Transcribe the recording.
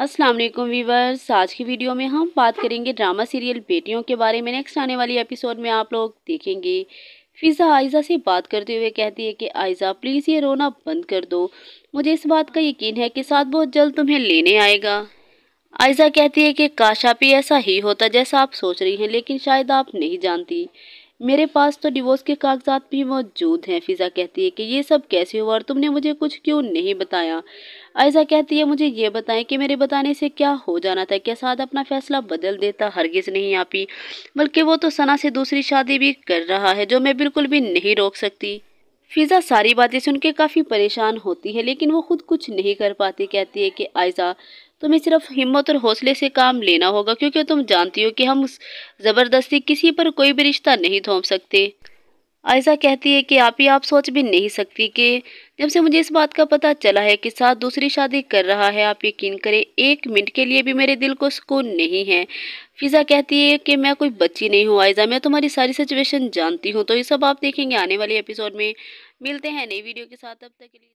अस्सलाम वालेकुम वीवर्स आज की वीडियो में हम बात करेंगे ड्रामा सीरियल बेटियों के बारे में नेक्स्ट आने वाली एपिसोड में आप लोग देखेंगे फिज़ा आयजा से बात करते हुए कहती है कि आयजा प्लीज़ ये रोना बंद कर दो मुझे इस बात का यकीन है कि साथ बहुत जल्द तुम्हें लेने आएगा आयजा कहती है कि काश आप ही ऐसा ही होता जैसा आप सोच रही हैं लेकिन शायद आप नहीं जानती मेरे पास तो डिवोर्स के कागजात भी मौजूद हैं फिज़ा कहती है कि ये सब कैसे हुआ और तुमने मुझे कुछ क्यों नहीं बताया आयजा कहती है मुझे ये बताएं कि मेरे बताने से क्या हो जाना था क्या साद अपना फ़ैसला बदल देता हरगिज़ नहीं आपी बल्कि वो तो सना से दूसरी शादी भी कर रहा है जो मैं बिल्कुल भी नहीं रोक सकती फिज़ा सारी बातें सुन के काफ़ी परेशान होती है लेकिन वो ख़ुद कुछ नहीं कर पाती कहती है कि आयज़ा तुम्हें सिर्फ हिम्मत और हौसले से काम लेना होगा क्योंकि तुम जानती हो कि हम ज़बरदस्ती किसी पर कोई भी रिश्ता नहीं थोप सकते आयशा कहती है कि आप ही आप सोच भी नहीं सकती कि जब से मुझे इस बात का पता चला है कि साथ दूसरी शादी कर रहा है आप यकीन करें एक मिनट के लिए भी मेरे दिल को सुकून नहीं है फिज़ा कहती है कि मैं कोई बच्ची नहीं हूँ आयजा मैं तुम्हारी सारी सिचुएशन जानती हूँ तो ये सब आप देखेंगे आने वाले एपिसोड में मिलते हैं नई वीडियो के साथ अब तक के लिए